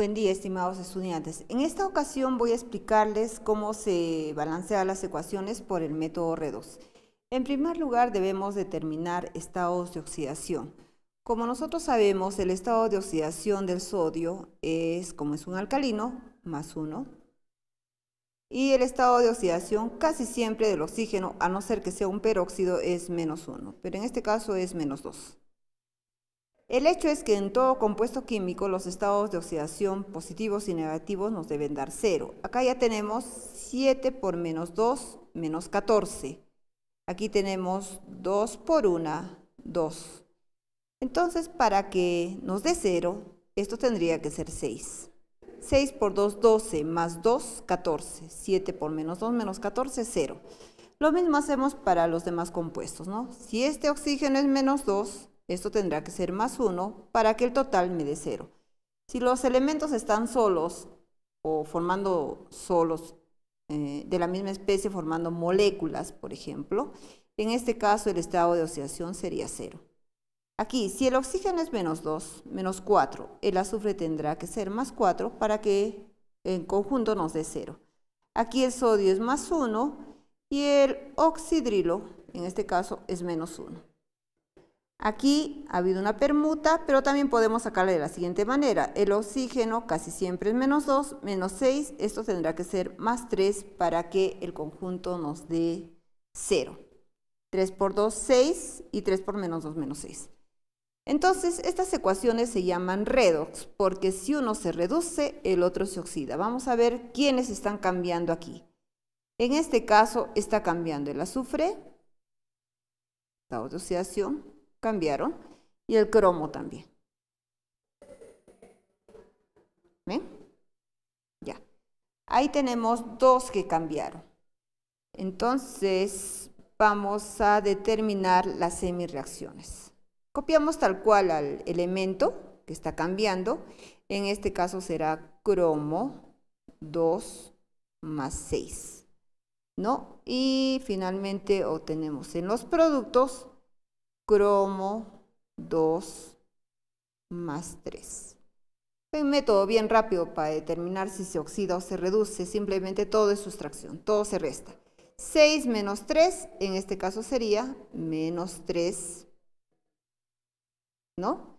Buen día, estimados estudiantes. En esta ocasión voy a explicarles cómo se balancean las ecuaciones por el método REDOX. En primer lugar, debemos determinar estados de oxidación. Como nosotros sabemos, el estado de oxidación del sodio es, como es un alcalino, más 1. Y el estado de oxidación casi siempre del oxígeno, a no ser que sea un peróxido, es menos 1. Pero en este caso es menos 2. El hecho es que en todo compuesto químico los estados de oxidación positivos y negativos nos deben dar cero. Acá ya tenemos 7 por menos 2 menos 14. Aquí tenemos 2 por 1, 2. Entonces, para que nos dé 0, esto tendría que ser 6. 6 por 2, 12, más 2, 14. 7 por menos 2, menos 14, 0. Lo mismo hacemos para los demás compuestos, ¿no? Si este oxígeno es menos 2, esto tendrá que ser más 1 para que el total me dé 0. Si los elementos están solos o formando solos eh, de la misma especie, formando moléculas, por ejemplo, en este caso el estado de oxidación sería 0. Aquí, si el oxígeno es menos 2, menos 4, el azufre tendrá que ser más 4 para que en conjunto nos dé 0. Aquí el sodio es más 1 y el oxidrilo, en este caso, es menos 1. Aquí ha habido una permuta, pero también podemos sacarla de la siguiente manera. El oxígeno casi siempre es menos 2, menos 6, esto tendrá que ser más 3 para que el conjunto nos dé 0. 3 por 2, 6 y 3 por menos 2, menos 6. Entonces, estas ecuaciones se llaman redox, porque si uno se reduce, el otro se oxida. Vamos a ver quiénes están cambiando aquí. En este caso, está cambiando el azufre, la de oxidación, cambiaron, y el cromo también. ¿Ven? Ya. Ahí tenemos dos que cambiaron. Entonces vamos a determinar las semirreacciones. Copiamos tal cual al elemento que está cambiando. En este caso será cromo 2 más 6. ¿No? Y finalmente obtenemos en los productos cromo 2 más 3. un método bien rápido para determinar si se oxida o se reduce. Simplemente todo es sustracción, todo se resta. 6 menos 3, en este caso sería menos 3, ¿no?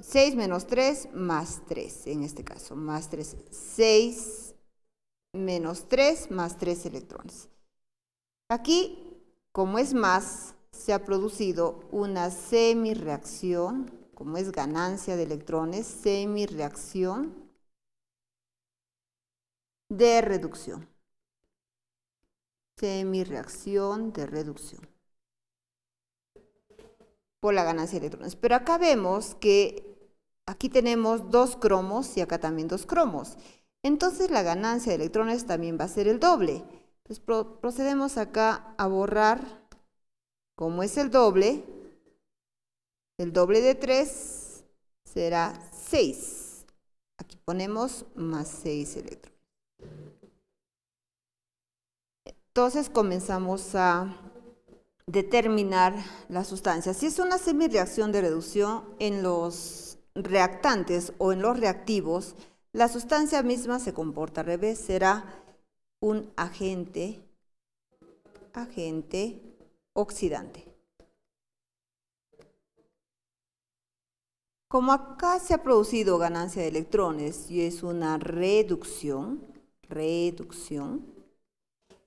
6 menos 3 más 3, en este caso, más 3. 6 menos 3 más 3 electrones. Aquí, como es más, se ha producido una semireacción, como es ganancia de electrones, semireacción de reducción. Semireacción de reducción por la ganancia de electrones. Pero acá vemos que aquí tenemos dos cromos y acá también dos cromos. Entonces la ganancia de electrones también va a ser el doble. Entonces procedemos acá a borrar como es el doble, el doble de 3 será 6. Aquí ponemos más 6 electrones. Entonces comenzamos a determinar la sustancia. Si es una semireacción de reducción en los reactantes o en los reactivos, la sustancia misma se comporta al revés, será un agente, agente oxidante. Como acá se ha producido ganancia de electrones y es una reducción, reducción,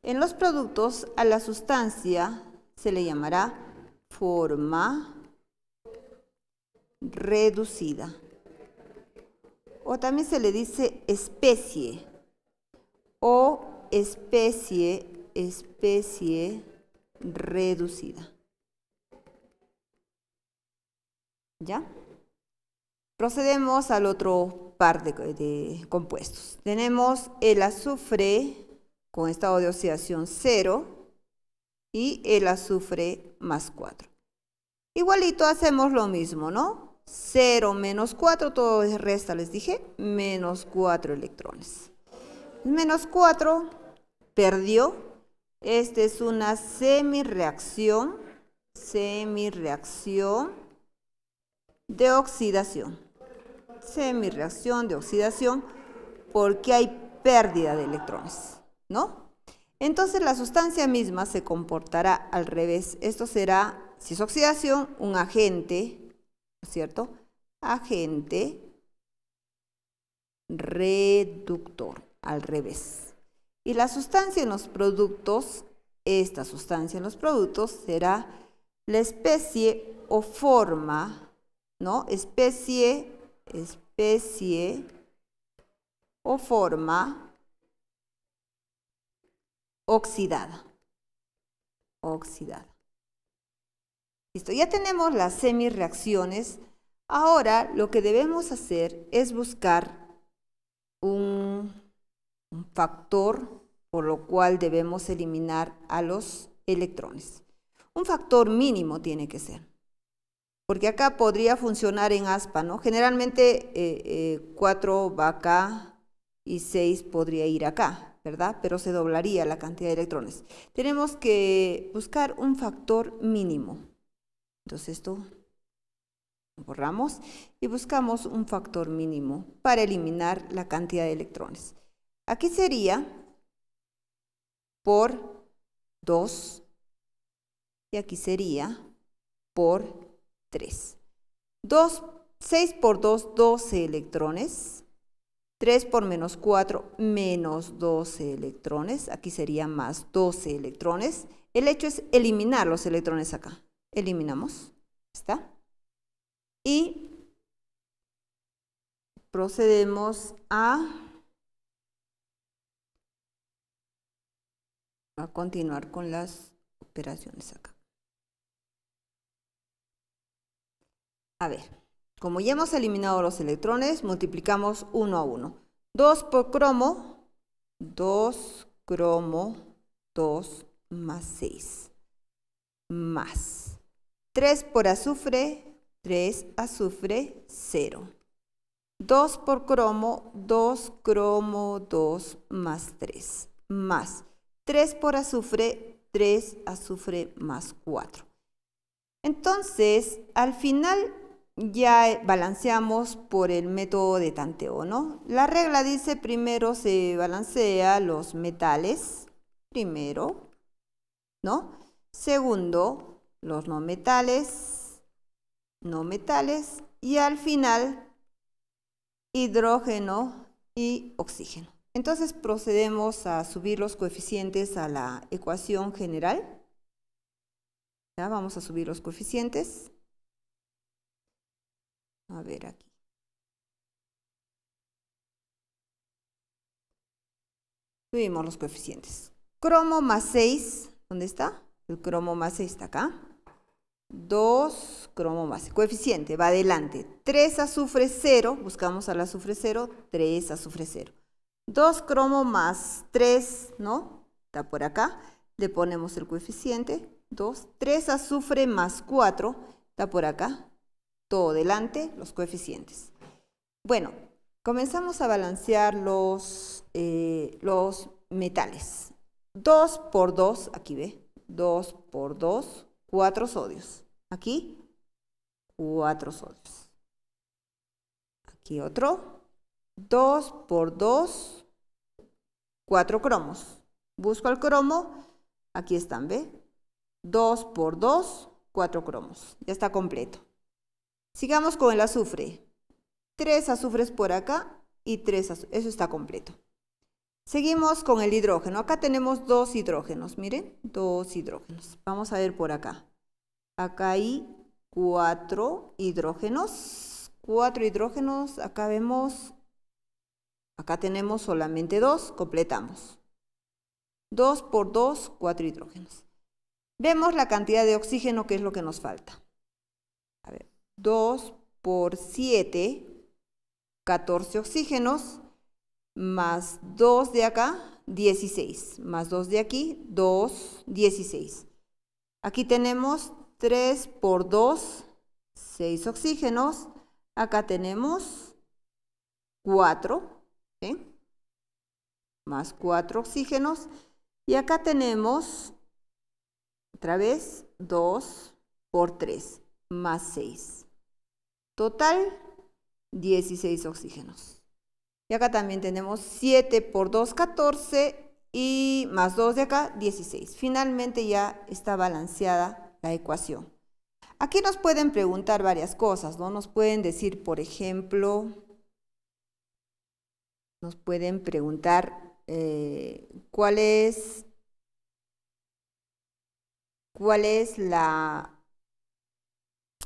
en los productos a la sustancia se le llamará forma reducida. O también se le dice especie o especie, especie reducida. ¿Ya? Procedemos al otro par de, compuestos. Tenemos el azufre con estado de oxidación 0 y el azufre más 4. Igualito hacemos lo mismo, ¿no? 0 menos 4, todo es resta, les dije, menos 4 electrones. Menos 4 perdió esta es una semireacción, semireacción de oxidación. Semireacción de oxidación porque hay pérdida de electrones, ¿no? Entonces la sustancia misma se comportará al revés. Esto será, si es oxidación, un agente, ¿cierto? Agente reductor, al revés. Y la sustancia en los productos, esta sustancia en los productos será la especie o forma, ¿no? Especie, especie o forma oxidada. Oxidada. Listo, ya tenemos las semireacciones. Ahora lo que debemos hacer es buscar factor por lo cual debemos eliminar a los electrones. Un factor mínimo tiene que ser, porque acá podría funcionar en aspa, ¿no? Generalmente 4 eh, eh, va acá y 6 podría ir acá, ¿verdad? Pero se doblaría la cantidad de electrones. Tenemos que buscar un factor mínimo. Entonces esto borramos y buscamos un factor mínimo para eliminar la cantidad de electrones. Aquí sería por 2 y aquí sería por 3. 6 por 2, 12 electrones. 3 por menos 4, menos 12 electrones. Aquí sería más 12 electrones. El hecho es eliminar los electrones acá. Eliminamos. ¿Está? Y procedemos a a continuar con las operaciones acá. A ver, como ya hemos eliminado los electrones, multiplicamos uno a uno. 2 por cromo, 2 cromo, 2 más 6, más 3 por azufre, 3 azufre, 0. 2 por cromo, 2 cromo, 2 más 3, más 3 por azufre, 3 azufre más 4. Entonces, al final ya balanceamos por el método de tanteo, ¿no? La regla dice primero se balancea los metales, primero, ¿no? Segundo, los no metales, no metales, y al final, hidrógeno y oxígeno. Entonces procedemos a subir los coeficientes a la ecuación general. ¿Ya? Vamos a subir los coeficientes. A ver aquí. Subimos los coeficientes. Cromo más 6, ¿dónde está? El cromo más 6 está acá. 2 cromo más, coeficiente, va adelante. 3 azufre 0, buscamos al azufre 0, 3 azufre 0. 2 cromo más 3, ¿no? Está por acá. Le ponemos el coeficiente. 2. 3 azufre más 4. Está por acá. Todo delante, los coeficientes. Bueno, comenzamos a balancear los, eh, los metales. 2 por 2, aquí ve. 2 por 2, 4 sodios. Aquí, 4 sodios. Aquí otro. 2 por 2, cuatro cromos. Busco el cromo, aquí están, ¿ve? 2 por 2, cuatro cromos. Ya está completo. Sigamos con el azufre. Tres azufres por acá y tres azufres. Eso está completo. Seguimos con el hidrógeno. Acá tenemos dos hidrógenos, miren, dos hidrógenos. Vamos a ver por acá. Acá hay cuatro hidrógenos, cuatro hidrógenos. Acá vemos Acá tenemos solamente 2, completamos. 2 por 2, 4 hidrógenos. Vemos la cantidad de oxígeno que es lo que nos falta. A ver, 2 por 7, 14 oxígenos, más 2 de acá, 16, más 2 de aquí, 2, 16. Aquí tenemos 3 por 2, 6 oxígenos. Acá tenemos 4 más 4 oxígenos. Y acá tenemos, otra vez, 2 por 3, más 6. Total, 16 oxígenos. Y acá también tenemos 7 por 2, 14 y más 2 de acá, 16. Finalmente ya está balanceada la ecuación. Aquí nos pueden preguntar varias cosas, ¿no? Nos pueden decir, por ejemplo, nos pueden preguntar eh, cuál es cuál es la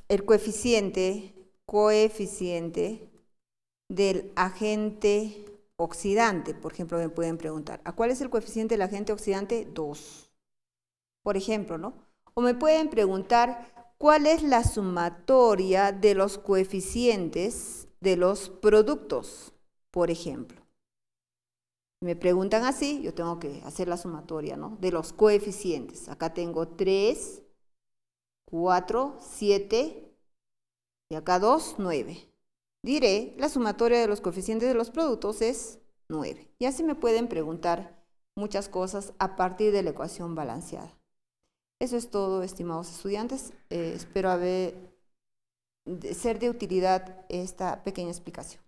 el coeficiente coeficiente del agente oxidante. Por ejemplo, me pueden preguntar, ¿a cuál es el coeficiente del agente oxidante? 2. Por ejemplo, ¿no? O me pueden preguntar, ¿cuál es la sumatoria de los coeficientes de los productos? Por ejemplo. Me preguntan así, yo tengo que hacer la sumatoria, ¿no? De los coeficientes. Acá tengo 3, 4, 7 y acá 2, 9. Diré, la sumatoria de los coeficientes de los productos es 9. Y así me pueden preguntar muchas cosas a partir de la ecuación balanceada. Eso es todo, estimados estudiantes. Eh, espero haber, ser de utilidad esta pequeña explicación.